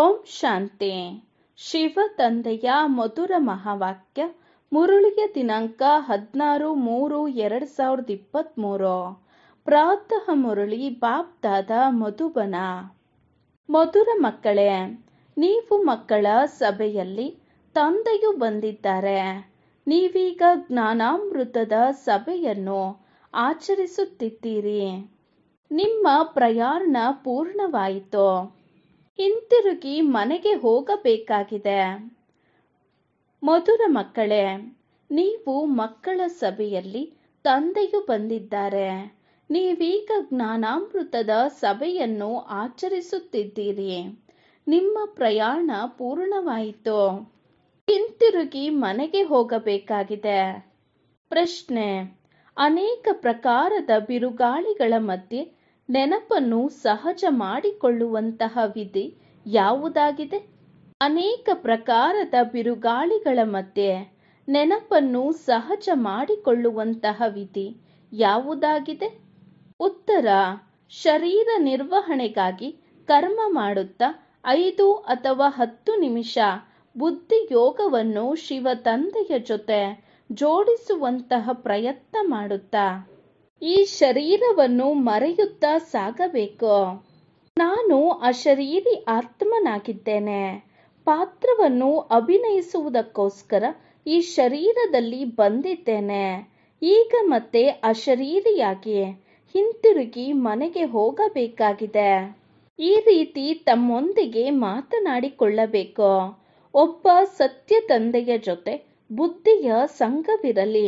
ಓಂ ಶಾಂತಿ ಶಿವ ತಂದೆಯ ಮಧುರ ಮಹಾವಾಕ್ಯ ಮುರುಳಿಯ ದಿನಾಂಕ ಹದಿನಾರು ಮೂರು ಎರಡು ಸಾವಿರದ ಇಪ್ಪತ್ತ್ಮೂರು ಪ್ರಾತಃ ಮುರುಳಿ ಬಾಬ್ದಾದ ಮಧುಬನ ಮಧುರ ಮಕ್ಕಳೇ ನೀವು ಮಕ್ಕಳ ಸಭೆಯಲ್ಲಿ ತಂದೆಯು ಬಂದಿದ್ದಾರೆ ನೀವೀಗ ಜ್ಞಾನಾಮೃತದ ಸಭೆಯನ್ನು ಆಚರಿಸುತ್ತಿದ್ದೀರಿ ನಿಮ್ಮ ಪ್ರಯಾಣ ಪೂರ್ಣವಾಯಿತು ಹಿಂತಿರುಗಿ ಮನೆಗೆ ಹೋಗಬೇಕಾಗಿದೆ ಮಧುರ ಮಕ್ಕಳೇ ನೀವು ಮಕ್ಕಳ ಸಭೆಯಲ್ಲಿ ತಂದೆಯು ಬಂದಿದ್ದಾರೆ ನೀವೀಗ ಜ್ಞಾನಾಮೃತದ ಸಭೆಯನ್ನು ಆಚರಿಸುತ್ತಿದ್ದೀರಿ ನಿಮ್ಮ ಪ್ರಯಾಣ ಪೂರ್ಣವಾಯಿತು ಹಿಂತಿರುಗಿ ಮನೆಗೆ ಹೋಗಬೇಕಾಗಿದೆ ಪ್ರಶ್ನೆ ಅನೇಕ ಪ್ರಕಾರದ ಬಿರುಗಾಳಿಗಳ ಮಧ್ಯೆ ನೆನಪನ್ನು ಸಹಜ ಮಾಡಿಕೊಳ್ಳುವಂತಹ ವಿಧಿ ಯಾವುದಾಗಿದೆ ಅನೇಕ ಪ್ರಕಾರದ ಬಿರುಗಾಳಿಗಳ ಮಧ್ಯೆ ನೆನಪನ್ನು ಸಹಜ ಮಾಡಿಕೊಳ್ಳುವಂತಹ ವಿಧಿ ಯಾವುದಾಗಿದೆ ಉತ್ತರ ಶರೀರ ನಿರ್ವಹಣೆಗಾಗಿ ಕರ್ಮ ಮಾಡುತ್ತಾ ಐದು ಅಥವಾ ಹತ್ತು ನಿಮಿಷ ಬುದ್ಧಿ ಯೋಗವನ್ನು ಶಿವ ತಂದೆಯ ಜೊತೆ ಜೋಡಿಸುವಂತಹ ಪ್ರಯತ್ನ ಮಾಡುತ್ತಾ ಈ ಶರೀರವನ್ನು ಮರೆಯುತ್ತಾ ಸಾಗಬೇಕು ನಾನು ಅಶರೀರಿ ಆತ್ಮನಾಗಿದ್ದೇನೆ ಪಾತ್ರವನ್ನು ಅಭಿನಯಿಸುವುದಕ್ಕೋಸ್ಕರ ಈ ಶರೀರದಲ್ಲಿ ಬಂದಿದ್ದೇನೆ ಈಗ ಮತ್ತೆ ಅಶರೀರಿಯಾಗಿ ಹಿಂತಿರುಗಿ ಮನೆಗೆ ಹೋಗಬೇಕಾಗಿದೆ ಈ ರೀತಿ ತಮ್ಮೊಂದಿಗೆ ಮಾತನಾಡಿಕೊಳ್ಳಬೇಕು ಒಬ್ಬ ಸತ್ಯ ತಂದೆಯ ಜೊತೆ ಬುದ್ಧಿಯ ಸಂಘವಿರಲಿ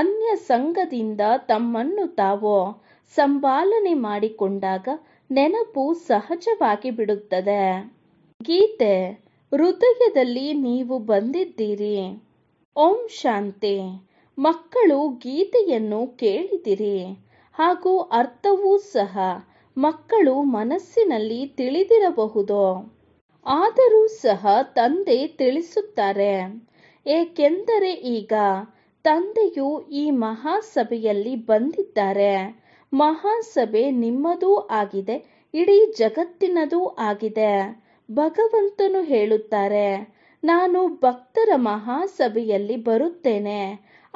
ಅನ್ಯ ಸಂಘದಿಂದ ತಮ್ಮನ್ನು ತಾವು ಸಂಭಾಲನೆ ಮಾಡಿಕೊಂಡಾಗ ನೆನಪು ಸಹಜವಾಗಿ ಬಿಡುತ್ತದೆ ಗೀತೆ ಹೃದಯದಲ್ಲಿ ನೀವು ಬಂದಿದ್ದೀರಿ ಓಂ ಶಾಂತಿ ಮಕ್ಕಳು ಗೀತೆಯನ್ನು ಕೇಳಿದಿರಿ ಹಾಗೂ ಅರ್ಥವೂ ಸಹ ಮಕ್ಕಳು ಮನಸ್ಸಿನಲ್ಲಿ ತಿಳಿದಿರಬಹುದು ಆದರೂ ಸಹ ತಂದೆ ತಿಳಿಸುತ್ತಾರೆ ಏಕೆಂದರೆ ಈಗ ತಂದೆಯು ಈ ಮಹಾಸಭೆಯಲ್ಲಿ ಬಂದಿದ್ದಾರೆ ಮಹಾಸಭೆ ನಿಮ್ಮದೂ ಆಗಿದೆ ಇಡೀ ಜಗತ್ತಿನದೂ ಆಗಿದೆ ಭಗವಂತನು ಹೇಳುತ್ತಾರೆ ನಾನು ಭಕ್ತರ ಮಹಾಸಭೆಯಲ್ಲಿ ಬರುತ್ತೇನೆ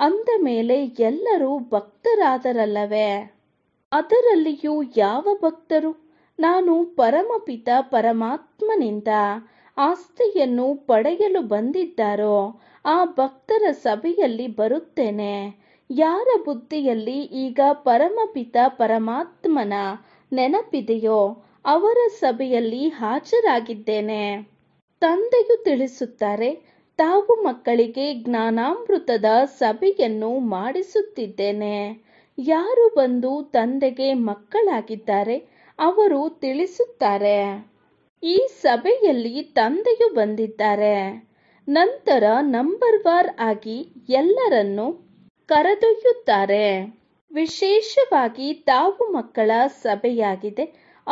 ಅಂದ ಮೇಲೆ ಎಲ್ಲರೂ ಭಕ್ತರಾದರಲ್ಲವೇ ಅದರಲ್ಲಿಯೂ ಯಾವ ಭಕ್ತರು ನಾನು ಪರಮಪಿತ ಪರಮಾತ್ಮನಿಂದ ಆಸ್ತಿಯನ್ನು ಪಡೆಯಲು ಬಂದಿದ್ದಾರೋ ಆ ಭಕ್ತರ ಸಭೆಯಲ್ಲಿ ಬರುತ್ತೇನೆ ಯಾರ ಬುದ್ಧಿಯಲ್ಲಿ ಈಗ ಪರಮಪಿತ ಪರಮಾತ್ಮನ ನೆನಪಿದೆಯೋ ಅವರ ಸಭೆಯಲ್ಲಿ ಹಾಜರಾಗಿದ್ದೇನೆ ತಂದೆಯು ತಿಳಿಸುತ್ತಾರೆ ತಾವು ಮಕ್ಕಳಿಗೆ ಜ್ಞಾನಾಮೃತದ ಸಭೆಯನ್ನು ಮಾಡಿಸುತ್ತಿದ್ದೇನೆ ಯಾರು ಬಂದು ತಂದೆಗೆ ಮಕ್ಕಳಾಗಿದ್ದಾರೆ ಅವರು ತಿಳಿಸುತ್ತಾರೆ ಈ ಸಭೆಯಲ್ಲಿ ತಂದೆಯು ಬಂದಿದ್ದಾರೆ ನಂತರ ನಂಬರ್ ವಾರ್ ಆಗಿ ಎಲ್ಲರನ್ನು ಕರೆದೊಯ್ಯುತ್ತಾರೆ ವಿಶೇಷವಾಗಿ ತಾವು ಮಕ್ಕಳ ಸಭೆಯಾಗಿದೆ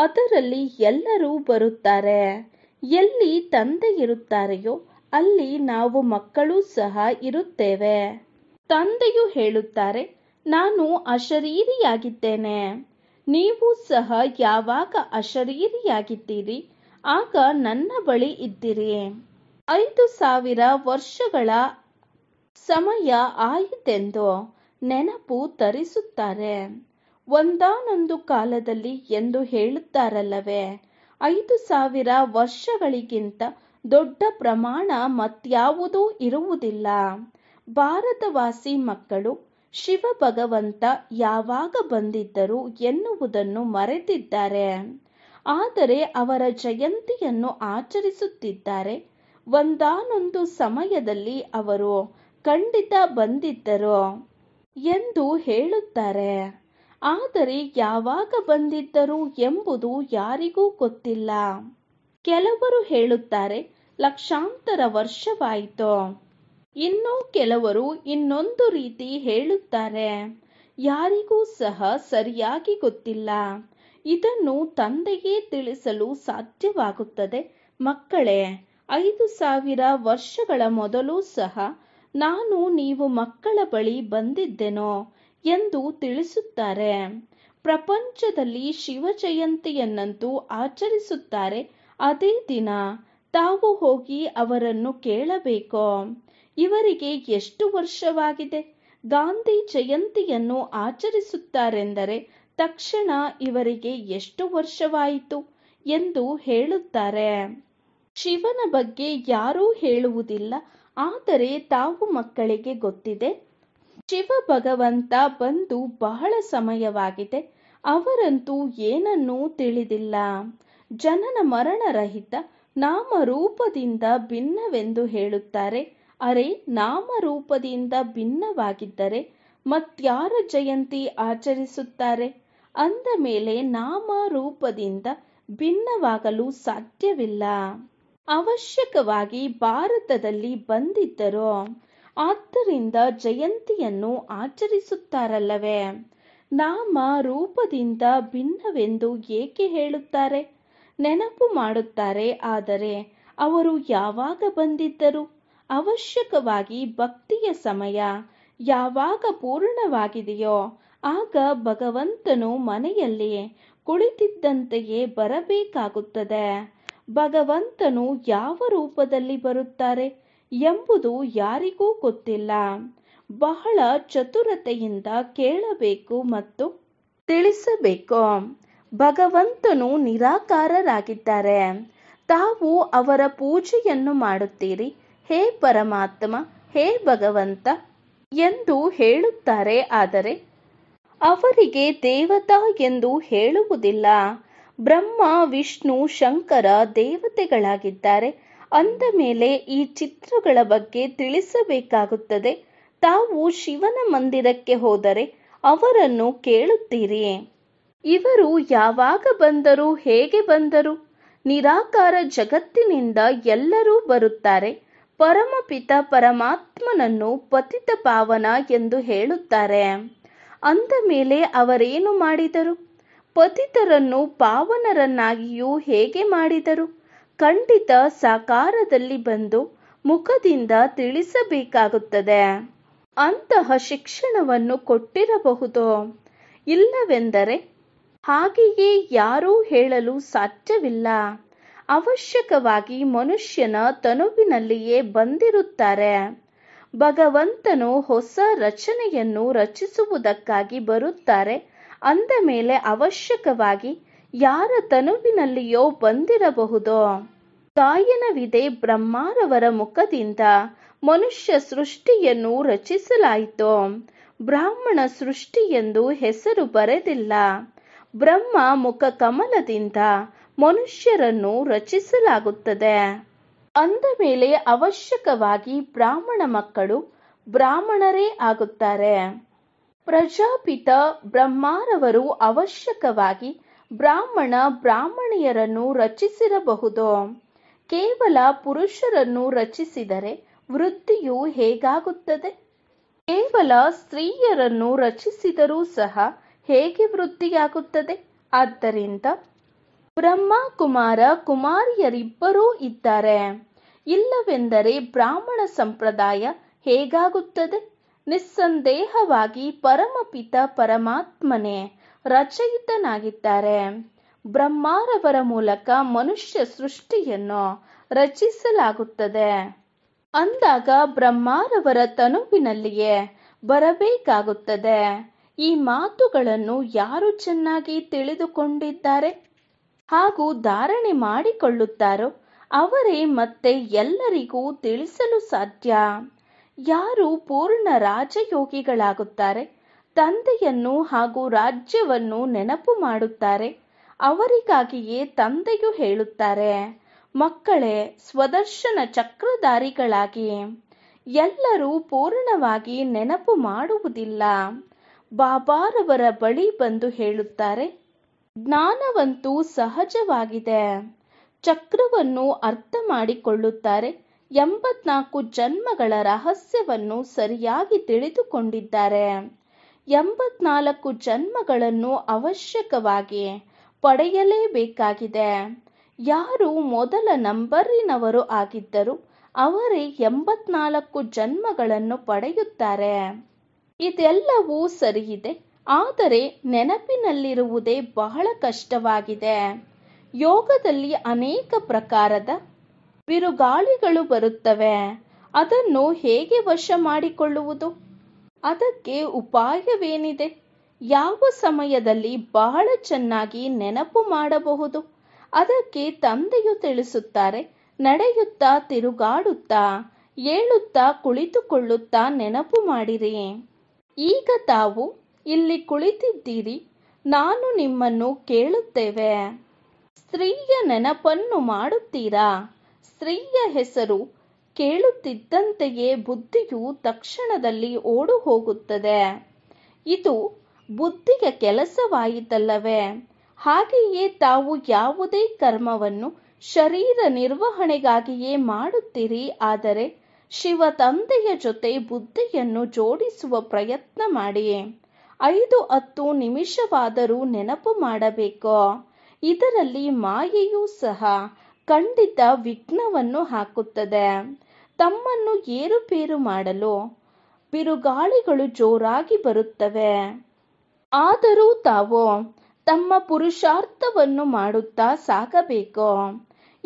ಅದರಲ್ಲಿ ಎಲ್ಲರೂ ಬರುತ್ತಾರೆ ಎಲ್ಲಿ ತಂದೆ ಇರುತ್ತಾರೆಯೋ ಅಲ್ಲಿ ನಾವು ಮಕ್ಕಳು ಸಹ ಇರುತ್ತೇವೆ ತಂದೆಯು ಹೇಳುತ್ತಾರೆ ನಾನು ಅಶರೀರಿಯಾಗಿದ್ದೇನೆ ನೀವು ಸಹ ಯಾವಾಗ ಅಶರೀರಿಯಾಗಿದ್ದೀರಿ ಆಗ ನನ್ನ ಬಳಿ ಇದ್ದಿರಿ ಐದು ಸಾವಿರ ವರ್ಷಗಳ ಸಮಯ ಆಯಿತೆಂದು ನೆನಪು ತರಿಸುತ್ತಾರೆ ಒಂದಾನೊಂದು ಕಾಲದಲ್ಲಿ ಎಂದು ಹೇಳುತ್ತಾರಲ್ಲವೇ ಐದು ಸಾವಿರ ವರ್ಷಗಳಿಗಿಂತ ದೊಡ್ಡ ಪ್ರಮಾಣ ಮತ್ಯಾವುದೂ ಇರುವುದಿಲ್ಲ ಭಾರತವಾಸಿ ಮಕ್ಕಳು ಶಿವ ಭಗವಂತ ಯಾವಾಗ ಬಂದಿದ್ದರು ಎನ್ನುವುದನ್ನು ಮರೆತಿದ್ದಾರೆ ಆದರೆ ಅವರ ಜಯಂತಿಯನ್ನು ಆಚರಿಸುತ್ತಿದ್ದಾರೆ ಒಂದಾನೊಂದು ಸಮಯದಲ್ಲಿ ಅವರು ಖಂಡಿತ ಬಂದಿದ್ದರು ಎಂದು ಹೇಳುತ್ತಾರೆ ಆದರೆ ಯಾವಾಗ ಬಂದಿದ್ದರು ಎಂಬುದು ಯಾರಿಗೂ ಗೊತ್ತಿಲ್ಲ ಕೆಲವರು ಹೇಳುತ್ತಾರೆ ಲಕ್ಷಾಂತರ ವರ್ಷವಾಯಿತು ಇನ್ನು ಕೆಲವರು ಇನ್ನೊಂದು ರೀತಿ ಹೇಳುತ್ತಾರೆ ಯಾರಿಗೂ ಸಹ ಸರಿಯಾಗಿ ಗೊತ್ತಿಲ್ಲ ಇದನ್ನು ತಂದೆಯೇ ತಿಳಿಸಲು ಸಾಧ್ಯವಾಗುತ್ತದೆ ಮಕ್ಕಳೇ ಐದು ಸಾವಿರ ವರ್ಷಗಳ ಮೊದಲು ಸಹ ನಾನು ನೀವು ಮಕ್ಕಳ ಬಳಿ ಬಂದಿದ್ದೆನೋ ಎಂದು ತಿಳಿಸುತ್ತಾರೆ ಪ್ರಪಂಚದಲ್ಲಿ ಶಿವ ಜಯಂತಿಯನ್ನಂತೂ ಆಚರಿಸುತ್ತಾರೆ ಅದೇ ದಿನ ತಾವು ಹೋಗಿ ಅವರನ್ನು ಕೇಳಬೇಕೋ ಇವರಿಗೆ ಎಷ್ಟು ವರ್ಷವಾಗಿದೆ ಗಾಂಧಿ ಜಯಂತಿಯನ್ನು ಆಚರಿಸುತ್ತಾರೆಂದರೆ ತಕ್ಷಣ ಇವರಿಗೆ ಎಷ್ಟು ವರ್ಷವಾಯಿತು ಎಂದು ಹೇಳುತ್ತಾರೆ ಶಿವನ ಬಗ್ಗೆ ಯಾರೂ ಹೇಳುವುದಿಲ್ಲ ಆದರೆ ತಾವು ಮಕ್ಕಳಿಗೆ ಗೊತ್ತಿದೆ ಶಿವ ಭಗವಂತ ಬಂದು ಬಹಳ ಸಮಯವಾಗಿದೆ ಅವರಂತೂ ಏನನ್ನೂ ತಿಳಿದಿಲ್ಲ ಜನನ ಮರಣರಹಿತ ನಾಮರೂಪದಿಂದ ಭಿನ್ನವೆಂದು ಹೇಳುತ್ತಾರೆ ಅರೆ ನಾಮರೂಪದಿಂದ ಭಿನ್ನವಾಗಿದ್ದರೆ ಮತ್ಯಾರ ಜಯಂತಿ ಆಚರಿಸುತ್ತಾರೆ ಅಂದ ಮೇಲೆ ನಾಮ ರೂಪದಿಂದ ಭಿನ್ನವಾಗಲು ಸಾಧ್ಯವಿಲ್ಲ ಅವಶ್ಯಕವಾಗಿ ಭಾರತದಲ್ಲಿ ಬಂದಿದ್ದರು ಆದ್ದರಿಂದ ಜಯಂತಿಯನ್ನು ಆಚರಿಸುತ್ತಾರಲ್ಲವೇ ನಾಮ ರೂಪದಿಂದ ಭಿನ್ನವೆಂದು ಏಕೆ ಹೇಳುತ್ತಾರೆ ನೆನಪು ಮಾಡುತ್ತಾರೆ ಆದರೆ ಅವರು ಯಾವಾಗ ಬಂದಿದ್ದರು ಅವಶ್ಯಕವಾಗಿ ಭಕ್ತಿಯ ಸಮಯ ಯಾವಾಗ ಪೂರ್ಣವಾಗಿದೆಯೋ ಆಗ ಭಗವಂತನು ಮನೆಯಲ್ಲಿ ಕುಳಿತಿದ್ದಂತೆಯೇ ಬರಬೇಕಾಗುತ್ತದೆ ಭಗವಂತನು ಯಾವ ರೂಪದಲ್ಲಿ ಬರುತ್ತಾರೆ ಎಂಬುದು ಯಾರಿಗೂ ಗೊತ್ತಿಲ್ಲ ಬಹಳ ಚತುರತೆಯಿಂದ ಕೇಳಬೇಕು ಮತ್ತು ತಿಳಿಸಬೇಕು ಭಗವಂತನು ನಿರಾಕಾರರಾಗಿದ್ದಾರೆ ತಾವು ಅವರ ಪೂಜೆಯನ್ನು ಮಾಡುತ್ತೀರಿ ಹೇ ಪರಮಾತ್ಮ ಹೇ ಭಗವಂತ ಎಂದು ಹೇಳುತ್ತಾರೆ ಆದರೆ ಅವರಿಗೆ ದೇವತಾ ಎಂದು ಹೇಳುವುದಿಲ್ಲ ಬ್ರಹ್ಮ ವಿಷ್ಣು ಶಂಕರ ದೇವತೆಗಳಾಗಿದ್ದಾರೆ ಅಂದ ಮೇಲೆ ಈ ಚಿತ್ರಗಳ ಬಗ್ಗೆ ತಿಳಿಸಬೇಕಾಗುತ್ತದೆ ತಾವು ಶಿವನ ಮಂದಿರಕ್ಕೆ ಹೋದರೆ ಅವರನ್ನು ಕೇಳುತ್ತೀರಿ ಇವರು ಯಾವಾಗ ಬಂದರು ಹೇಗೆ ಬಂದರು ನಿರಾಕಾರ ಜಗತ್ತಿನಿಂದ ಎಲ್ಲರೂ ಬರುತ್ತಾರೆ ಪರಮಪಿತ ಪರಮಾತ್ಮನನ್ನು ಪತಿತ ಪಾವನ ಎಂದು ಹೇಳುತ್ತಾರೆ ಅಂದ ಮೇಲೆ ಅವರೇನು ಮಾಡಿದರು ಪತಿತರನ್ನು ಪಾವನರನ್ನಾಗಿಯೂ ಹೇಗೆ ಮಾಡಿದರು ಖಂಡಿತ ಸಾಕಾರದಲ್ಲಿ ಬಂದು ಮುಖದಿಂದ ತಿಳಿಸಬೇಕಾಗುತ್ತದೆ ಅಂತಹ ಶಿಕ್ಷಣವನ್ನು ಕೊಟ್ಟಿರಬಹುದು ಇಲ್ಲವೆಂದರೆ ಹಾಗೆಯೇ ಯಾರೂ ಹೇಳಲು ಸಾಧ್ಯವಿಲ್ಲ ಅವಶ್ಯಕವಾಗಿ ಮನುಷ್ಯನ ತನುವಿನಲ್ಲಿಯೇ ಬಂದಿರುತ್ತಾರೆ ಭಗವಂತನು ಹೊಸ ರಚನೆಯನ್ನು ರಚಿಸುವುದಕ್ಕಾಗಿ ಬರುತ್ತಾರೆ ಅಂದ ಮೇಲೆ ಅವಶ್ಯಕವಾಗಿ ಯಾರ ತನುವಿನಲ್ಲಿಯೋ ಬಂದಿರಬಹುದೋ ಗಾಯನವಿದೆ ಬ್ರಹ್ಮಾರವರ ಮುಖದಿಂದ ಮನುಷ್ಯ ಸೃಷ್ಟಿಯನ್ನು ರಚಿಸಲಾಯಿತು ಬ್ರಾಹ್ಮಣ ಸೃಷ್ಟಿ ಎಂದು ಹೆಸರು ಬರೆದಿಲ್ಲ ಬ್ರಹ್ಮ ಮುಖ ಕಮಲದಿಂದ ಮನುಷ್ಯರನ್ನು ರಚಿಸಲಾಗುತ್ತದೆ ಅಂದ ಮೇಲೆ ಅವಶ್ಯಕವಾಗಿ ಬ್ರಾಹ್ಮಣ ಮಕ್ಕಳು ಬ್ರಾಹ್ಮಣರೇ ಆಗುತ್ತಾರೆ ಪ್ರಜಾಪಿತ ಬ್ರಹ್ಮಾರವರು ಅವಶ್ಯಕವಾಗಿ ಬ್ರಾಹ್ಮಣ ಬ್ರಾಹ್ಮಣಿಯರನ್ನು ರಚಿಸಿರಬಹುದು ಕೇವಲ ಪುರುಷರನ್ನು ರಚಿಸಿದರೆ ವೃತ್ತಿಯು ಹೇಗಾಗುತ್ತದೆ ಕೇವಲ ಸ್ತ್ರೀಯರನ್ನು ರಚಿಸಿದರೂ ಸಹ ಹೇಗೆ ವೃತ್ತಿಯಾಗುತ್ತದೆ ಆದ್ದರಿಂದ ಬ್ರಹ್ಮ ಕುಮಾರ ಕುಮಾರಿಯರಿಬ್ಬರೂ ಇದ್ದಾರೆ. ಇಲ್ಲವೆಂದರೆ ಬ್ರಾಹ್ಮಣ ಸಂಪ್ರದಾಯ ಹೇಗಾಗುತ್ತದೆ? ನಿಸ್ಸಂದೇಹವಾಗಿ ಪರಮಪಿತ ಪರಮಾತ್ಮನೇ ರಚಯಿತನಾಗಿದ್ದಾರೆ. ಬ್ರಹ್ಮಾರವರ ಮೂಲಕ ಮನುಷ್ಯ ಸೃಷ್ಟಿಯನ್ನು ರಚಿಸಲಾಗುತ್ತದೆ. ಅಂದಾಗ ಬ್ರಹ್ಮಾರವರ ತನುವಿನಲ್ಲಿಯೇ ಬರಬೇಕಾಗುತ್ತದೆ. ಈ ಮಾತುಗಳನ್ನು ಯಾರು ಚೆನ್ನಾಗಿ ತಿಳಿದುಕೊಂಡಿದ್ದಾರೆ? ಹಾಗೂ ಧಾರಣೆ ಮಾಡಿಕೊಳ್ಳುತ್ತಾರೋ ಅವರೇ ಮತ್ತೆ ಎಲ್ಲರಿಗೂ ತಿಳಿಸಲು ಸಾಧ್ಯ ಯಾರು ಪೂರ್ಣ ರಾಜಯೋಗಿಗಳಾಗುತ್ತಾರೆ ತಂದೆಯನ್ನು ಹಾಗೂ ರಾಜ್ಯವನ್ನು ನೆನಪು ಮಾಡುತ್ತಾರೆ ಅವರಿಗಾಗಿಯೇ ತಂದೆಯು ಹೇಳುತ್ತಾರೆ ಮಕ್ಕಳೇ ಸ್ವದರ್ಶನ ಚಕ್ರಧಾರಿಗಳಾಗಿ ಎಲ್ಲರೂ ಪೂರ್ಣವಾಗಿ ನೆನಪು ಮಾಡುವುದಿಲ್ಲ ಬಾಬಾರವರ ಬಳಿ ಬಂದು ಹೇಳುತ್ತಾರೆ ಜ್ಞಾನವಂತೂ ಸಹಜವಾಗಿದೆ ಚಕ್ರವನ್ನು ಅರ್ಥ ಮಾಡಿಕೊಳ್ಳುತ್ತಾರೆ ಎಂಬತ್ನಾಲ್ಕು ಜನ್ಮಗಳ ರಹಸ್ಯವನ್ನು ಸರಿಯಾಗಿ ತಿಳಿದುಕೊಂಡಿದ್ದಾರೆ ಎಂಬತ್ನಾಲ್ಕು ಜನ್ಮಗಳನ್ನು ಅವಶ್ಯಕವಾಗಿ ಪಡೆಯಲೇಬೇಕಾಗಿದೆ ಯಾರು ಮೊದಲ ನಂಬರಿನವರು ಆಗಿದ್ದರು ಅವರೇ ಎಂಬತ್ನಾಲ್ಕು ಜನ್ಮಗಳನ್ನು ಪಡೆಯುತ್ತಾರೆ ಇದೆಲ್ಲವೂ ಸರಿಯಿದೆ ಆದರೆ ನೆನಪಿನಲ್ಲಿರುವುದೇ ಬಹಳ ಕಷ್ಟವಾಗಿದೆ ಯೋಗದಲ್ಲಿ ಅನೇಕ ಪ್ರಕಾರದ ಬಿರುಗಾಳಿಗಳು ಬರುತ್ತವೆ ಅದನ್ನು ಹೇಗೆ ವಶ ಮಾಡಿಕೊಳ್ಳುವುದು ಅದಕ್ಕೆ ಉಪಾಯವೇನಿದೆ ಯಾವ ಸಮಯದಲ್ಲಿ ಬಹಳ ಚೆನ್ನಾಗಿ ನೆನಪು ಮಾಡಬಹುದು ಅದಕ್ಕೆ ತಂದೆಯು ತಿಳಿಸುತ್ತಾರೆ ನಡೆಯುತ್ತಾ ತಿರುಗಾಡುತ್ತಾ ಏಳುತ್ತಾ ಕುಳಿತುಕೊಳ್ಳುತ್ತಾ ನೆನಪು ಮಾಡಿರಿ ಈಗ ತಾವು ಇಲ್ಲಿ ಕುಳಿತಿದ್ದೀರಿ ನಾನು ನಿಮ್ಮನ್ನು ಕೇಳುತ್ತೇವೆ ಸ್ತ್ರೀಯ ನೆನಪನ್ನು ಮಾಡುತ್ತೀರಾ ಸ್ತ್ರೀಯ ಹೆಸರು ಕೇಳುತ್ತಿದ್ದಂತೆಯೇ ಬುದ್ಧಿಯು ತಕ್ಷಣದಲ್ಲಿ ಓಡು ಹೋಗುತ್ತದೆ ಇದು ಬುದ್ಧಿಯ ಕೆಲಸವಾಯಿತಲ್ಲವೇ ಹಾಗೆಯೇ ತಾವು ಯಾವುದೇ ಕರ್ಮವನ್ನು ಶರೀರ ನಿರ್ವಹಣೆಗಾಗಿಯೇ ಮಾಡುತ್ತೀರಿ ಆದರೆ ಶಿವ ತಂದೆಯ ಜೊತೆ ಬುದ್ಧಿಯನ್ನು ಜೋಡಿಸುವ ಪ್ರಯತ್ನ ಮಾಡಿ ಐದು ಹತ್ತು ನಿಮಿಷವಾದರೂ ನೆನಪು ಮಾಡಬೇಕು ಇದರಲ್ಲಿ ಮಾಯೆಯೂ ಸಹ ಖಂಡಿತ ವಿಘ್ನವನ್ನು ಹಾಕುತ್ತದೆ ತಮ್ಮನ್ನು ಏರುಪೇರು ಮಾಡಲು ಬಿರುಗಾಳಿಗಳು ಜೋರಾಗಿ ಬರುತ್ತವೆ ಆದರೂ ತಾವು ತಮ್ಮ ಪುರುಷಾರ್ಥವನ್ನು ಮಾಡುತ್ತಾ ಸಾಗಬೇಕು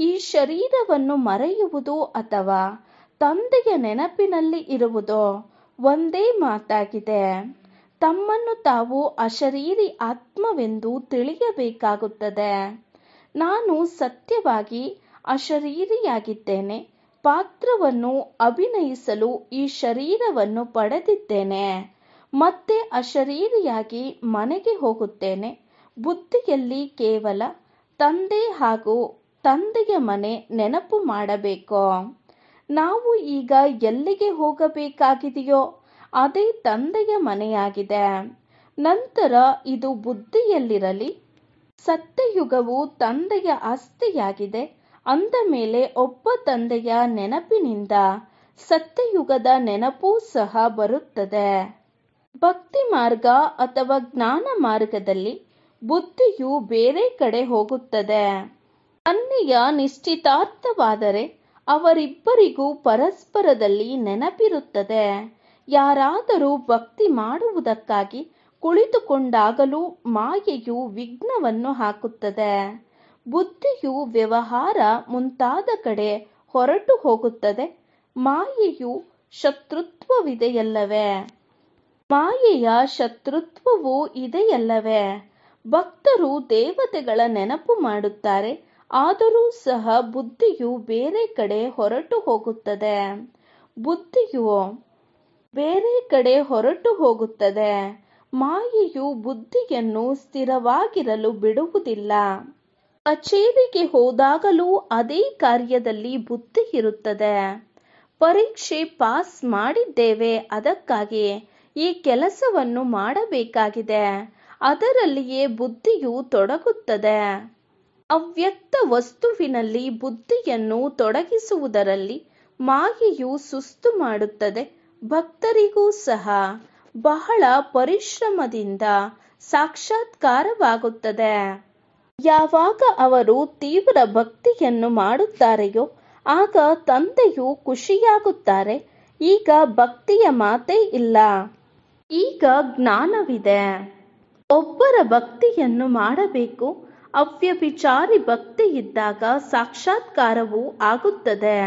ಈ ಶರೀರವನ್ನು ಮರೆಯುವುದು ಅಥವಾ ತಂದೆಯ ನೆನಪಿನಲ್ಲಿ ಇರುವುದು ಒಂದೇ ಮಾತಾಗಿದೆ ತಮ್ಮನ್ನು ತಾವು ಅಶರೀರಿ ಆತ್ಮವೆಂದು ತಿಳಿಯಬೇಕಾಗುತ್ತದೆ ನಾನು ಸತ್ಯವಾಗಿ ಅಶರೀರಿಯಾಗಿದ್ದೇನೆ ಪಾತ್ರವನ್ನು ಅಭಿನಯಿಸಲು ಈ ಶರೀರವನ್ನು ಪಡೆದಿದ್ದೇನೆ ಮತ್ತೆ ಅಶರೀರಿಯಾಗಿ ಮನೆಗೆ ಹೋಗುತ್ತೇನೆ ಬುದ್ಧಿಯಲ್ಲಿ ಕೇವಲ ತಂದೆ ಹಾಗೂ ತಂದೆಗೆ ಮನೆ ನೆನಪು ಮಾಡಬೇಕು ನಾವು ಈಗ ಎಲ್ಲಿಗೆ ಹೋಗಬೇಕಾಗಿದೆಯೋ ಅದೇ ತಂದೆಯ ಮನೆಯಾಗಿದೆ ನಂತರ ಇದು ಬುದ್ಧಿಯಲ್ಲಿರಲಿ ಸತ್ಯಯುಗವು ತಂದೆಯ ಆಸ್ತಿಯಾಗಿದೆ ಅಂದ ಮೇಲೆ ಒಬ್ಬ ತಂದೆಯ ನೆನಪಿನಿಂದ ಸತ್ಯಯುಗದ ನೆನಪೂ ಸಹ ಬರುತ್ತದೆ ಭಕ್ತಿ ಮಾರ್ಗ ಅಥವಾ ಜ್ಞಾನ ಮಾರ್ಗದಲ್ಲಿ ಬುದ್ಧಿಯು ಬೇರೆ ಕಡೆ ಹೋಗುತ್ತದೆ ಅನ್ನಿಯ ನಿಶ್ಚಿತಾರ್ಥವಾದರೆ ಅವರಿಬ್ಬರಿಗೂ ಪರಸ್ಪರದಲ್ಲಿ ನೆನಪಿರುತ್ತದೆ ಯಾರಾದರೂ ಭಕ್ತಿ ಮಾಡುವುದಕ್ಕಾಗಿ ಕುಳಿತುಕೊಂಡಾಗಲೂ ಮಾಯೆಯು ವಿಘ್ನವನ್ನು ಹಾಕುತ್ತದೆ ಬುದ್ಧಿಯು ವ್ಯವಹಾರ ಮುಂತಾದ ಕಡೆ ಹೊರಟು ಹೋಗುತ್ತದೆ ಮಾಯೆಯು ಶತ್ರುತ್ವವಿದೆಯಲ್ಲವೇ ಮಾಯೆಯ ಶತ್ರುತ್ವವು ಇದೆಯಲ್ಲವೇ ಭಕ್ತರು ದೇವತೆಗಳ ನೆನಪು ಮಾಡುತ್ತಾರೆ ಆದರೂ ಸಹ ಬುದ್ಧಿಯು ಬೇರೆ ಕಡೆ ಹೊರಟು ಹೋಗುತ್ತದೆ ಬುದ್ಧಿಯು ಬೇರೆ ಕಡೆ ಹೊರಟು ಹೋಗುತ್ತದೆ ಮಾಯೆಯು ಬುದ್ಧಿಯನ್ನು ಸ್ಥಿರವಾಗಿರಲು ಬಿಡುವುದಿಲ್ಲ ಕಚೇರಿಗೆ ಹೋದಾಗಲೂ ಅದೇ ಕಾರ್ಯದಲ್ಲಿ ಬುದ್ಧಿ ಇರುತ್ತದೆ ಪರೀಕ್ಷೆ ಪಾಸ್ ಮಾಡಿದ್ದೇವೆ ಅದಕ್ಕಾಗಿ ಈ ಕೆಲಸವನ್ನು ಮಾಡಬೇಕಾಗಿದೆ ಅದರಲ್ಲಿಯೇ ಬುದ್ಧಿಯು ತೊಡಗುತ್ತದೆ ಅವ್ಯಕ್ತ ವಸ್ತುವಿನಲ್ಲಿ ಬುದ್ಧಿಯನ್ನು ತೊಡಗಿಸುವುದರಲ್ಲಿ ಮಾಯೆಯು ಸುಸ್ತು ಮಾಡುತ್ತದೆ ಭಕ್ತರಿಗೂ ಸಹ ಬಹಳ ಪರಿಶ್ರಮದಿಂದ ಸಾಕ್ಷಾತ್ಕಾರವಾಗುತ್ತದೆ ಯಾವಾಗ ಅವರು ತೀವ್ರ ಭಕ್ತಿಯನ್ನು ಮಾಡುತ್ತಾರೆಯೋ ಆಗ ತಂದೆಯು ಖುಷಿಯಾಗುತ್ತಾರೆ ಈಗ ಭಕ್ತಿಯ ಮಾತೇ ಇಲ್ಲ ಈಗ ಜ್ಞಾನವಿದೆ ಒಬ್ಬರ ಭಕ್ತಿಯನ್ನು ಮಾಡಬೇಕು ಅವ್ಯಭಿಚಾರಿ ಭಕ್ತಿ ಇದ್ದಾಗ ಸಾಕ್ಷಾತ್ಕಾರವೂ ಆಗುತ್ತದೆ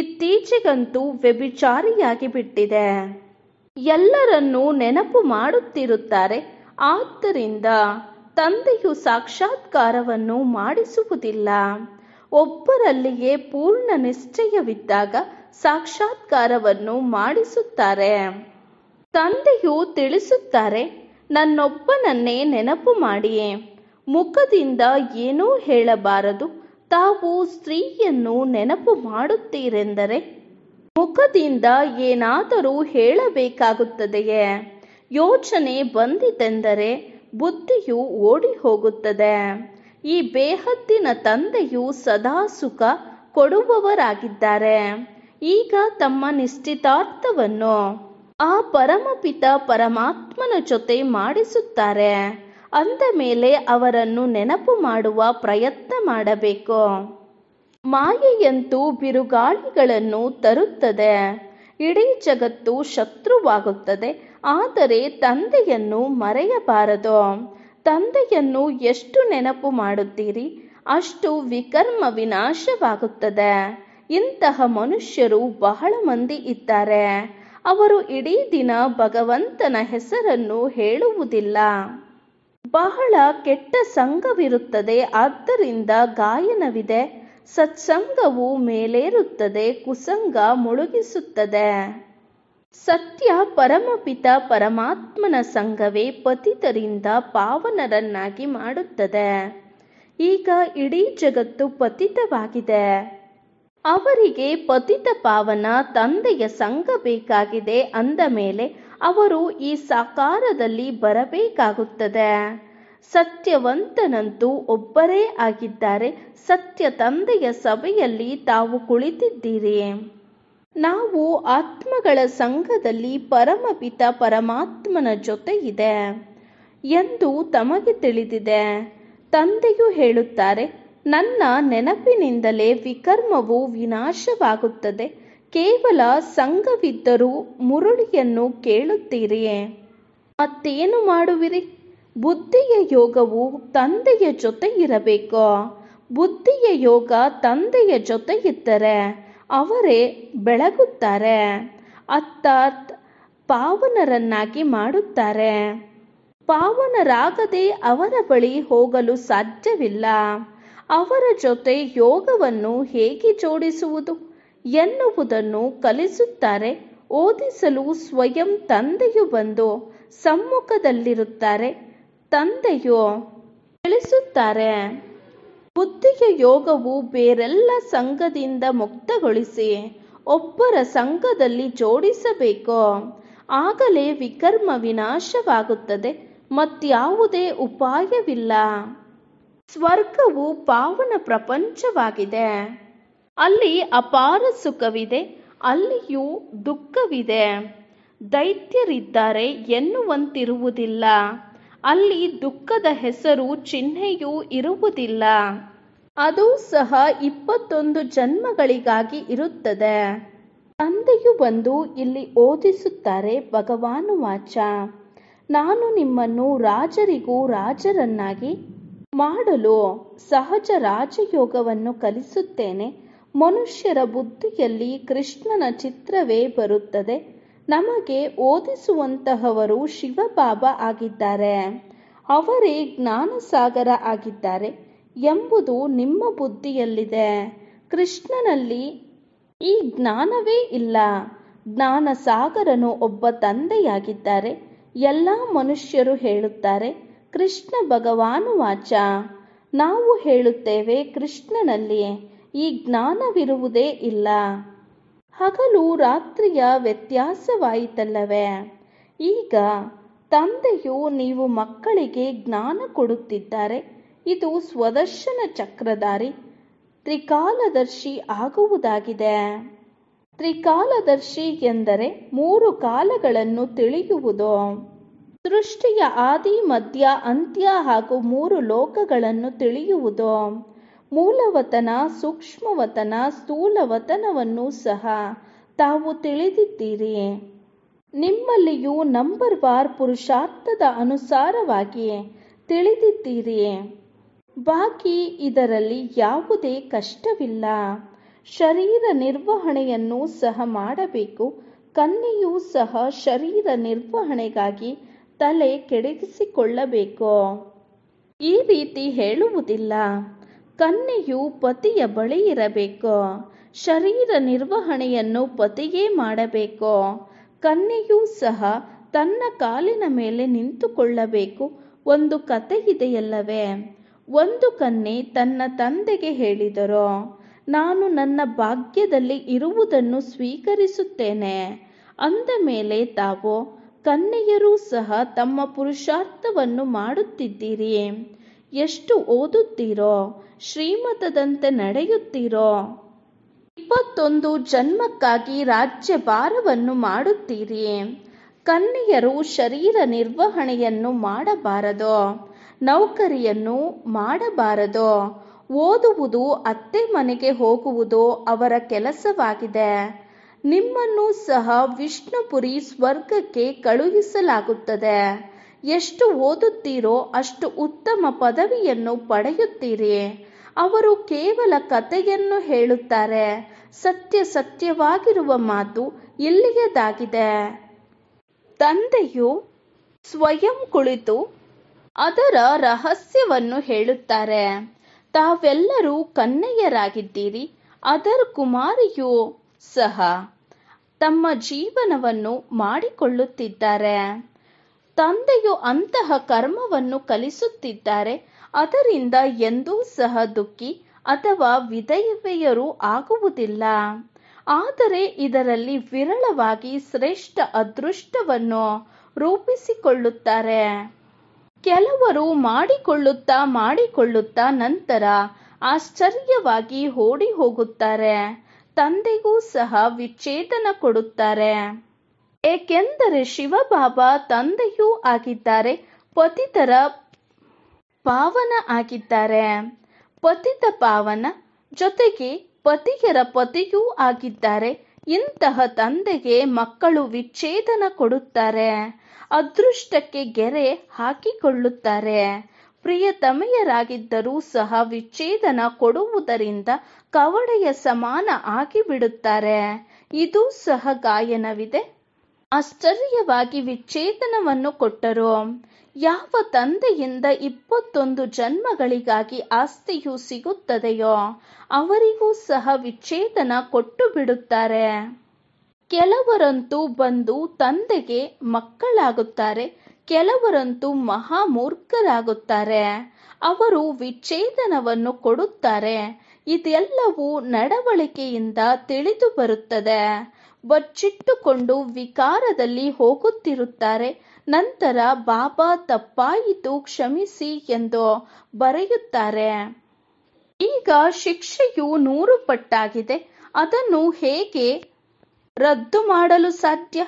ಇತ್ತೀಚೆಗಂತೂ ವ್ಯಭಿಚಾರಿಯಾಗಿ ಬಿಟ್ಟಿದೆ ಎಲ್ಲರನ್ನೂ ನೆನಪು ಮಾಡುತ್ತಿರುತ್ತಾರೆ ಆದ್ದರಿಂದ ತಂದೆಯು ಸಾಕ್ಷಾತ್ಕಾರವನ್ನು ಮಾಡಿಸುವುದಿಲ್ಲ ಒಬ್ಬರಲ್ಲಿಯೇ ಪೂರ್ಣ ನಿಶ್ಚಯವಿದ್ದಾಗ ಸಾಕ್ಷಾತ್ಕಾರವನ್ನು ಮಾಡಿಸುತ್ತಾರೆ ತಂದೆಯು ತಿಳಿಸುತ್ತಾರೆ ನನ್ನೊಬ್ಬನನ್ನೇ ನೆನಪು ಮಾಡಿ ಮುಖದಿಂದ ಏನೂ ಹೇಳಬಾರದು ತಾವು ಸ್ತ್ರೀಯನ್ನು ನೆನಪು ಮಾಡುತ್ತೀರೆಂದರೆ ಮುಖದಿಂದ ಏನಾದರೂ ಹೇಳಬೇಕಾಗುತ್ತದೆಯೇ ಯೋಚನೆ ಬಂದಿತೆಂದರೆ ಬುದ್ಧಿಯು ಓಡಿ ಹೋಗುತ್ತದೆ ಈ ಬೇಹತ್ತಿನ ತಂದೆಯು ಸದಾ ಸುಖ ಕೊಡುವವರಾಗಿದ್ದಾರೆ ಈಗ ತಮ್ಮ ನಿಶ್ಚಿತಾರ್ಥವನ್ನು ಆ ಪರಮಪಿತ ಪರಮಾತ್ಮನ ಜೊತೆ ಮಾಡಿಸುತ್ತಾರೆ ಅಂದ ಮೇಲೆ ಅವರನ್ನು ನೆನಪು ಮಾಡುವ ಪ್ರಯತ್ನ ಮಾಡಬೇಕು ಮಾಯೆಯಂತೂ ಬಿರುಗಾಳಿಗಳನ್ನು ತರುತ್ತದೆ ಇಡೀ ಜಗತ್ತು ಶತ್ರುವಾಗುತ್ತದೆ ಆದರೆ ತಂದೆಯನ್ನು ಮರೆಯಬಾರದು ತಂದೆಯನ್ನು ಎಷ್ಟು ನೆನಪು ಮಾಡುತ್ತೀರಿ ಅಷ್ಟು ವಿಕರ್ಮ ವಿನಾಶವಾಗುತ್ತದೆ ಇಂತಹ ಮನುಷ್ಯರು ಬಹಳ ಮಂದಿ ಇದ್ದಾರೆ ಅವರು ಇಡೀ ದಿನ ಭಗವಂತನ ಹೆಸರನ್ನು ಹೇಳುವುದಿಲ್ಲ ಬಹಳ ಕೆಟ್ಟ ಸಂಘವಿರುತ್ತದೆ ಆದ್ದರಿಂದ ಗಾಯನವಿದೆ ಸತ್ಸಂಗವು ಮೇಲೇರುತ್ತದೆ ಕುಸಂಗ ಮುಳುಗಿಸುತ್ತದೆ ಸತ್ಯ ಪರಮಪಿತ ಪರಮಾತ್ಮನ ಸಂಘವೇ ಪತಿತರಿಂದ ಪಾವನರನ್ನಾಗಿ ಮಾಡುತ್ತದೆ ಈಗ ಇಡೀ ಜಗತ್ತು ಪತಿತವಾಗಿದೆ ಅವರಿಗೆ ಪತಿತ ಪಾವನ ತಂದೆಯ ಸಂಘ ಬೇಕಾಗಿದೆ ಅಂದ ಮೇಲೆ ಅವರು ಈ ಸಾಕಾರದಲ್ಲಿ ಬರಬೇಕಾಗುತ್ತದೆ ಸತ್ಯವಂತನಂತೂ ಒಬ್ಬರೇ ಆಗಿದ್ದಾರೆ ಸತ್ಯ ತಂದೆಯ ಸಭೆಯಲ್ಲಿ ತಾವು ಕುಳಿತಿದ್ದೀರಿ ನಾವು ಆತ್ಮಗಳ ಸಂಘದಲ್ಲಿ ಪರಮಪಿತ ಪರಮಾತ್ಮನ ಜೊತೆ ಇದೆ ಎಂದು ತಮಗೆ ತಿಳಿದಿದೆ ತಂದೆಯು ಹೇಳುತ್ತಾರೆ ನನ್ನ ನೆನಪಿನಿಂದಲೇ ವಿಕರ್ಮವು ವಿನಾಶವಾಗುತ್ತದೆ ಕೇವಲ ಸಂಘವಿದ್ದರೂ ಮುರುಳಿಯನ್ನು ಕೇಳುತ್ತೀರಿಯೇ ಮತ್ತೇನು ಮಾಡುವಿರಿ ಬುದ್ಧಿಯ ಯೋಗವು ತಂದೆಯ ಜೊತೆ ಇರಬೇಕು ಬುದ್ಧಿಯ ಯೋಗ ತಂದೆಯ ಜೊತೆ ಇದ್ದರೆ ಅವರೇ ಬೆಳಗುತ್ತಾರೆ ಅರ್ಥಾತ್ ಪಾವನರನ್ನಾಗಿ ಮಾಡುತ್ತಾರೆ ಪಾವನರಾಗದೆ ಅವರ ಬಳಿ ಹೋಗಲು ಸಾಧ್ಯವಿಲ್ಲ ಅವರ ಜೊತೆ ಯೋಗವನ್ನು ಹೇಗೆ ಜೋಡಿಸುವುದು ಎನ್ನುವುದನ್ನು ಕಲಿಸುತ್ತಾರೆ ಓದಿಸಲು ಸ್ವಯಂ ತಂದೆಯು ಬಂದು ಸಮ್ಮುಖದಲ್ಲಿರುತ್ತಾರೆ ತಂದೆಯು ತಿಳಿಸುತ್ತಾರೆ ಬುದ್ಧಿಯ ಯೋಗವು ಬೇರೆಲ್ಲ ಸಂಘದಿಂದ ಮುಕ್ತಗೊಳಿಸಿ ಒಬ್ಬರ ಸಂಘದಲ್ಲಿ ಜೋಡಿಸಬೇಕು ಆಗಲೇ ವಿಕರ್ಮ ವಿನಾಶವಾಗುತ್ತದೆ ಮತ್ಯಾವುದೇ ಉಪಾಯವಿಲ್ಲ ಸ್ವರ್ಗವು ಪಾವನ ಪ್ರಪಂಚವಾಗಿದೆ ಅಲ್ಲಿ ಅಪಾರ ಸುಖವಿದೆ ಅಲ್ಲಿಯೂ ದುಃಖವಿದೆ ದೈತ್ಯರಿದ್ದಾರೆ ಎನ್ನುವಂತಿರುವುದಿಲ್ಲ ಅಲ್ಲಿ ದುಃಖದ ಹೆಸರು ಚಿಹ್ನೆಯೂ ಇರುವುದಿಲ್ಲ ಅದು ಸಹ ಇಪ್ಪತ್ತೊಂದು ಜನ್ಮಗಳಿಗಾಗಿ ಇರುತ್ತದೆ ತಂದೆಯು ಬಂದು ಇಲ್ಲಿ ಓದಿಸುತ್ತಾರೆ ವಾಚ ನಾನು ನಿಮ್ಮನ್ನು ರಾಜರಿಗೂ ರಾಜರನ್ನಾಗಿ ಮಾಡಲು ಸಹಜ ರಾಜಯೋಗವನ್ನು ಕಲಿಸುತ್ತೇನೆ ಮನುಷ್ಯರ ಬುದ್ಧಿಯಲ್ಲಿ ಕೃಷ್ಣನ ಚಿತ್ರವೇ ಬರುತ್ತದೆ ನಮಗೆ ಓದಿಸುವಂತಹವರು ಶಿವಬಾಬಾ ಆಗಿದ್ದಾರೆ ಅವರೇ ಜ್ಞಾನಸಾಗರ ಆಗಿದ್ದಾರೆ ಎಂಬುದು ನಿಮ್ಮ ಬುದ್ಧಿಯಲ್ಲಿದೆ ಕೃಷ್ಣನಲ್ಲಿ ಈ ಜ್ಞಾನವೇ ಇಲ್ಲ ಸಾಗರನು ಒಬ್ಬ ತಂದೆಯಾಗಿದ್ದಾರೆ ಎಲ್ಲ ಮನುಷ್ಯರು ಹೇಳುತ್ತಾರೆ ಕೃಷ್ಣ ಭಗವಾನು ವಾಚ ನಾವು ಹೇಳುತ್ತೇವೆ ಕೃಷ್ಣನಲ್ಲಿ ಈ ಜ್ಞಾನವಿರುವುದೇ ಇಲ್ಲ ಹಗಲು ರಾತ್ರಿಯ ವ್ಯತ್ಯಾಸವಾಯಿತಲ್ಲವೇ ಈಗ ತಂದೆಯು ನೀವು ಮಕ್ಕಳಿಗೆ ಜ್ಞಾನ ಕೊಡುತ್ತಿದ್ದಾರೆ ಇದು ಸ್ವದರ್ಶನ ಚಕ್ರಧಾರಿ ತ್ರಿಕಾಲದರ್ಶಿ ಆಗುವುದಾಗಿದೆ ತ್ರಿಕಾಲದರ್ಶಿ ಎಂದರೆ ಮೂರು ಕಾಲಗಳನ್ನು ತಿಳಿಯುವುದು ಸೃಷ್ಟಿಯ ಆದಿ ಮಧ್ಯ ಅಂತ್ಯ ಹಾಗೂ ಮೂರು ಲೋಕಗಳನ್ನು ತಿಳಿಯುವುದು ಮೂಲವತನ ಸೂಕ್ಷ್ಮವತನ ಸ್ಥೂಲವತನವನ್ನು ಸಹ ತಾವು ತಿಳಿದಿದ್ದೀರಿ ನಿಮ್ಮಲ್ಲಿಯೂ ನಂಬರ್ ವಾರ್ ಪುರುಷಾರ್ಥದ ಅನುಸಾರವಾಗಿ ತಿಳಿದಿದ್ದೀರಿ ಬಾಕಿ ಇದರಲ್ಲಿ ಯಾವುದೇ ಕಷ್ಟವಿಲ್ಲ ಶರೀರ ನಿರ್ವಹಣೆಯನ್ನು ಸಹ ಮಾಡಬೇಕು ಕನ್ಯೆಯೂ ಸಹ ಶರೀರ ನಿರ್ವಹಣೆಗಾಗಿ ತಲೆ ಕೆಡಗಿಸಿಕೊಳ್ಳಬೇಕು ಈ ರೀತಿ ಹೇಳುವುದಿಲ್ಲ ಕನ್ಯೆಯು ಪತಿಯ ಬಳಿ ಇರಬೇಕು ಶರೀರ ನಿರ್ವಹಣೆಯನ್ನು ಪತಿಯೇ ಮಾಡಬೇಕು ಕನ್ಯೆಯೂ ಸಹ ತನ್ನ ಕಾಲಿನ ಮೇಲೆ ನಿಂತುಕೊಳ್ಳಬೇಕು ಒಂದು ಕತೆ ಇದೆಯಲ್ಲವೇ ಒಂದು ಕನ್ಯೆ ತನ್ನ ತಂದೆಗೆ ಹೇಳಿದರು ನಾನು ನನ್ನ ಭಾಗ್ಯದಲ್ಲಿ ಇರುವುದನ್ನು ಸ್ವೀಕರಿಸುತ್ತೇನೆ ಅಂದ ಮೇಲೆ ತಾವು ಕನ್ಯೆಯರೂ ಸಹ ತಮ್ಮ ಪುರುಷಾರ್ಥವನ್ನು ಮಾಡುತ್ತಿದ್ದೀರಿ ಎಷ್ಟು ಓದುತ್ತೀರೋ ಶ್ರೀಮತದಂತೆ ನಡೆಯುತ್ತೀರೋ ಇಪ್ಪತ್ತೊಂದು ಜನ್ಮಕ್ಕಾಗಿ ರಾಜ್ಯ ಭಾರವನ್ನು ಮಾಡುತ್ತೀರಿ ಕನ್ನಿಯರು ಶರೀರ ನಿರ್ವಹಣೆಯನ್ನು ಮಾಡಬಾರದು ನೌಕರಿಯನ್ನು ಮಾಡಬಾರದು ಓದುವುದು ಅತ್ತೆ ಮನೆಗೆ ಹೋಗುವುದು ಅವರ ಕೆಲಸವಾಗಿದೆ ನಿಮ್ಮನ್ನು ಸಹ ವಿಷ್ಣುಪುರಿ ಸ್ವರ್ಗಕ್ಕೆ ಕಳುಹಿಸಲಾಗುತ್ತದೆ ಎಷ್ಟು ಓದುತ್ತೀರೋ ಅಷ್ಟು ಉತ್ತಮ ಪದವಿಯನ್ನು ಪಡೆಯುತ್ತೀರಿ ಅವರು ಕೇವಲ ಕಥೆಯನ್ನು ಹೇಳುತ್ತಾರೆ ಸತ್ಯ ಸತ್ಯವಾಗಿರುವ ಮಾತು ಇಲ್ಲಿಯದಾಗಿದೆ ತಂದೆಯು ಸ್ವಯಂ ಕುಳಿತು ಅದರ ರಹಸ್ಯವನ್ನು ಹೇಳುತ್ತಾರೆ ತಾವೆಲ್ಲರೂ ಕನ್ನೆಯರಾಗಿದ್ದೀರಿ ಅದರ್ ಕುಮಾರಿಯು ಸಹ ತಮ್ಮ ಜೀವನವನ್ನು ಮಾಡಿಕೊಳ್ಳುತ್ತಿದ್ದಾರೆ ತಂದೆಯು ಅಂತಹ ಕರ್ಮವನ್ನು ಕಲಿಸುತ್ತಿದ್ದಾರೆ ಅದರಿಂದ ಎಂದೂ ಸಹ ದುಃಖಿ ಅಥವಾ ವಿಧವೆಯರು ಆಗುವುದಿಲ್ಲ ಆದರೆ ಇದರಲ್ಲಿ ವಿರಳವಾಗಿ ಶ್ರೇಷ್ಠ ಅದೃಷ್ಟವನ್ನು ರೂಪಿಸಿಕೊಳ್ಳುತ್ತಾರೆ ಕೆಲವರು ಮಾಡಿಕೊಳ್ಳುತ್ತಾ ಮಾಡಿಕೊಳ್ಳುತ್ತಾ ನಂತರ ಆಶ್ಚರ್ಯವಾಗಿ ಓಡಿ ಹೋಗುತ್ತಾರೆ ತಂದೆಗೂ ಸಹ ವಿಚ್ಛೇದನ ಕೊಡುತ್ತಾರೆ ಏಕೆಂದರೆ ಶಿವಬಾಬಾ ತಂದೆಯೂ ಆಗಿದ್ದಾರೆ ಪತಿತರ ಪಾವನ ಆಗಿದ್ದಾರೆ ಪತಿತ ಪಾವನ ಜೊತೆಗೆ ಪತಿಯರ ಪತಿಯೂ ಆಗಿದ್ದಾರೆ ಇಂತಹ ತಂದೆಗೆ ಮಕ್ಕಳು ವಿಚ್ಛೇದನ ಕೊಡುತ್ತಾರೆ ಅದೃಷ್ಟಕ್ಕೆ ಗೆರೆ ಹಾಕಿಕೊಳ್ಳುತ್ತಾರೆ ಪ್ರಿಯತಮೆಯರಾಗಿದ್ದರೂ ಸಹ ವಿಚ್ಛೇದನ ಕೊಡುವುದರಿಂದ ಕವಡೆಯ ಸಮಾನ ಆಗಿಬಿಡುತ್ತಾರೆ ಇದು ಸಹ ಗಾಯನವಿದೆ ಆಶ್ಚರ್ಯವಾಗಿ ವಿಚ್ಛೇದನವನ್ನು ಕೊಟ್ಟರು ಯಾವ ತಂದೆಯಿಂದ ಇಪ್ಪತ್ತೊಂದು ಜನ್ಮಗಳಿಗಾಗಿ ಆಸ್ತಿಯು ಸಿಗುತ್ತದೆಯೋ ಅವರಿಗೂ ಸಹ ವಿಚ್ಛೇದನ ಕೊಟ್ಟು ಬಿಡುತ್ತಾರೆ ಕೆಲವರಂತೂ ಬಂದು ತಂದೆಗೆ ಮಕ್ಕಳಾಗುತ್ತಾರೆ ಕೆಲವರಂತೂ ಮಹಾ ಮೂರ್ಖರಾಗುತ್ತಾರೆ ಅವರು ವಿಚ್ಛೇದನವನ್ನು ಕೊಡುತ್ತಾರೆ ಇದೆಲ್ಲವೂ ನಡವಳಿಕೆಯಿಂದ ತಿಳಿದು ಬರುತ್ತದೆ ಬಚ್ಚಿಟ್ಟುಕೊಂಡು ವಿಕಾರದಲ್ಲಿ ಹೋಗುತ್ತಿರುತ್ತಾರೆ ನಂತರ ಬಾಬಾ ತಪ್ಪಾಯಿತು ಕ್ಷಮಿಸಿ ಎಂದು ಬರೆಯುತ್ತಾರೆ ಈಗ ಶಿಕ್ಷೆಯು ನೂರು ಪಟ್ಟಾಗಿದೆ ಅದನ್ನು ಹೇಗೆ ರದ್ದು ಮಾಡಲು ಸಾಧ್ಯ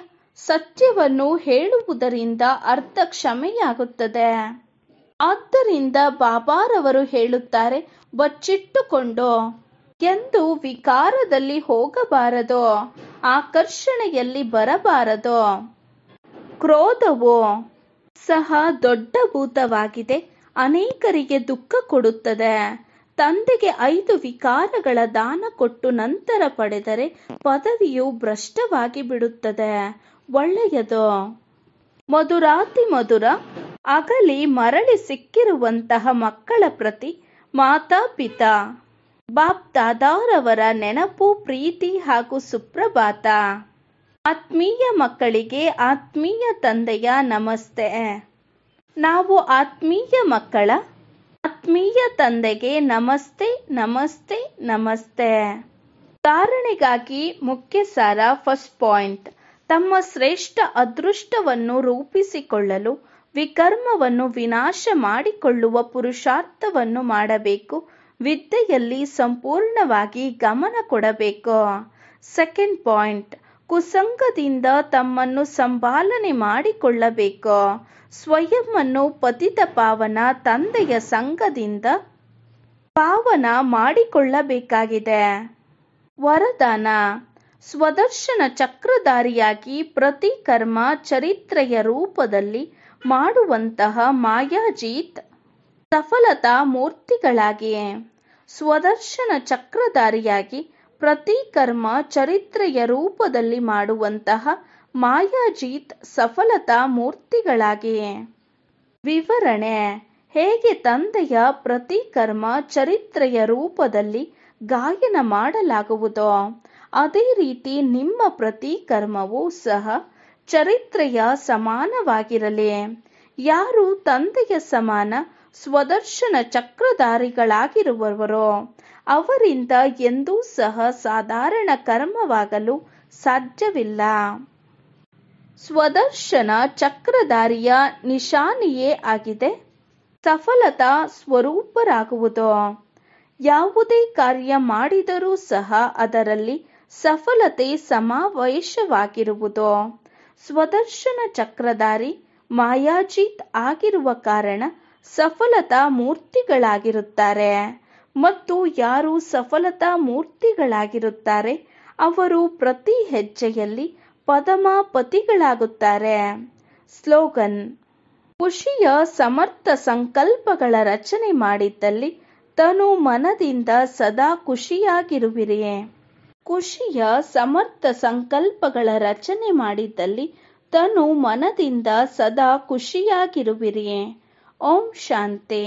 ಸತ್ಯವನ್ನು ಹೇಳುವುದರಿಂದ ಅರ್ಧ ಕ್ಷಮೆಯಾಗುತ್ತದೆ ಆದ್ದರಿಂದ ಬಾಬಾರವರು ಹೇಳುತ್ತಾರೆ ಬಚ್ಚಿಟ್ಟುಕೊಂಡು ಎಂದು ವಿಕಾರದಲ್ಲಿ ಹೋಗಬಾರದು ಆಕರ್ಷಣೆಯಲ್ಲಿ ಬರಬಾರದು ಕ್ರೋಧವು ಸಹ ದೊಡ್ಡ ಭೂತವಾಗಿದೆ ಅನೇಕರಿಗೆ ದುಃಖ ಕೊಡುತ್ತದೆ ತಂದೆಗೆ ಐದು ವಿಕಾರಗಳ ದಾನ ಕೊಟ್ಟು ನಂತರ ಪಡೆದರೆ ಪದವಿಯು ಭ್ರಷ್ಟವಾಗಿ ಬಿಡುತ್ತದೆ ಒಳ್ಳೆಯದು ಮಧುರಾತಿ ಮಧುರ ಅಗಲಿ ಮರಳಿ ಸಿಕ್ಕಿರುವಂತಹ ಮಕ್ಕಳ ಪ್ರತಿ ಮಾತಾ ಪಿತಾ ಬಾಪ್ ದಾದಾರವರ ನೆನಪು ಪ್ರೀತಿ ಹಾಗೂ ಸುಪ್ರಭಾತ ಆತ್ಮೀಯ ಮಕ್ಕಳಿಗೆ ಆತ್ಮೀಯ ತಂದೆಯ ನಮಸ್ತೆ ನಾವು ಆತ್ಮೀಯ ಮಕ್ಕಳ ಆತ್ಮೀಯ ತಂದೆಗೆ ನಮಸ್ತೆ ನಮಸ್ತೆ ನಮಸ್ತೆ ಧಾರಣೆಗಾಗಿ ಮುಖ್ಯ ಸಾರ ಫಸ್ಟ್ ಪಾಯಿಂಟ್ ತಮ್ಮ ಶ್ರೇಷ್ಠ ಅದೃಷ್ಟವನ್ನು ರೂಪಿಸಿಕೊಳ್ಳಲು ವಿಕರ್ಮವನ್ನು ವಿನಾಶ ಮಾಡಿಕೊಳ್ಳುವ ಪುರುಷಾರ್ಥವನ್ನು ಮಾಡಬೇಕು ವಿದ್ಯೆಯಲ್ಲಿ ಸಂಪೂರ್ಣವಾಗಿ ಗಮನ ಕೊಡಬೇಕು ಸೆಕೆಂಡ್ ಪಾಯಿಂಟ್ ಕುಸಂಗದಿಂದ ತಮ್ಮನ್ನು ಸಂಭಾಲನೆ ಮಾಡಿಕೊಳ್ಳಬೇಕು ಸ್ವಯಂನ್ನು ಪತಿತ ಪಾವನ ತಂದೆಯ ಸಂಘದಿಂದ ಪಾವನ ಮಾಡಿಕೊಳ್ಳಬೇಕಾಗಿದೆ ವರದಾನ ಸ್ವದರ್ಶನ ಚಕ್ರಧಾರಿಯಾಗಿ ಪ್ರತಿ ಕರ್ಮ ಚರಿತ್ರೆಯ ರೂಪದಲ್ಲಿ ಮಾಡುವಂತಹ ಮಾಯಾಜೀತ್ ಸಫಲತಾ ಮೂರ್ತಿಗಳಾಗಿಯೇ ಸ್ವದರ್ಶನ ಚಕ್ರಧಾರಿಯಾಗಿ ಪ್ರತಿ ಕರ್ಮ ಚರಿತ್ರೆಯ ರೂಪದಲ್ಲಿ ಮಾಡುವಂತಹ ಮಾಯಾಜೀತ್ ಸಫಲತಾ ಮೂರ್ತಿಗಳಾಗಿಯೇ ವಿವರಣೆ ಹೇಗೆ ತಂದೆಯ ಪ್ರತಿ ಕರ್ಮ ಚರಿತ್ರೆಯ ರೂಪದಲ್ಲಿ ಗಾಯನ ಮಾಡಲಾಗುವುದೋ ಅದೇ ರೀತಿ ನಿಮ್ಮ ಪ್ರತಿ ಕರ್ಮವೂ ಸಹ ಚರಿತ್ರೆಯ ಸಮಾನವಾಗಿರಲಿ ಯಾರು ತಂದೆಯ ಸಮಾನ ಸ್ವದರ್ಶನ ಚಕ್ರಧಾರಿಗಳಾಗಿರುವವರೋ ಅವರಿಂದ ಎಂದೂ ಸಹ ಸಾಧಾರಣ ಕರ್ಮವಾಗಲು ಸಾಧ್ಯವಿಲ್ಲ ಸ್ವದರ್ಶನ ಚಕ್ರಧಾರಿಯ ನಿಶಾನಿಯೇ ಆಗಿದೆ ಸಫಲತಾ ಸ್ವರೂಪರಾಗುವುದು ಯಾವುದೇ ಕಾರ್ಯ ಮಾಡಿದರೂ ಸಹ ಅದರಲ್ಲಿ ಸಫಲತೆ ಸಮಾವೇಶವಾಗಿರುವುದು ಸ್ವದರ್ಶನ ಚಕ್ರಧಾರಿ ಮಾಯಾಜಿತ್ ಆಗಿರುವ ಕಾರಣ ಸಫಲತಾ ಮೂರ್ತಿಗಳಾಗಿರುತ್ತಾರೆ ಮತ್ತು ಯಾರು ಸಫಲತಾ ಮೂರ್ತಿಗಳಾಗಿರುತ್ತಾರೆ ಅವರು ಪ್ರತಿ ಹೆಜ್ಜೆಯಲ್ಲಿ ಪತಿಗಳಾಗುತ್ತಾರೆ ಸ್ಲೋಗನ್ ಖುಷಿಯ ಸಮರ್ಥ ಸಂಕಲ್ಪಗಳ ರಚನೆ ಮಾಡಿದ್ದಲ್ಲಿ ತನು ಮನದಿಂದ ಸದಾ ಖುಷಿಯಾಗಿರುವಿರಿ ಖುಷಿಯ ಸಮರ್ಥ ಸಂಕಲ್ಪಗಳ ರಚನೆ ಮಾಡಿದ್ದಲ್ಲಿ ತನು ಮನದಿಂದ ಸದಾ ಖುಷಿಯಾಗಿರುವಿರಿಯೇ ओम शांति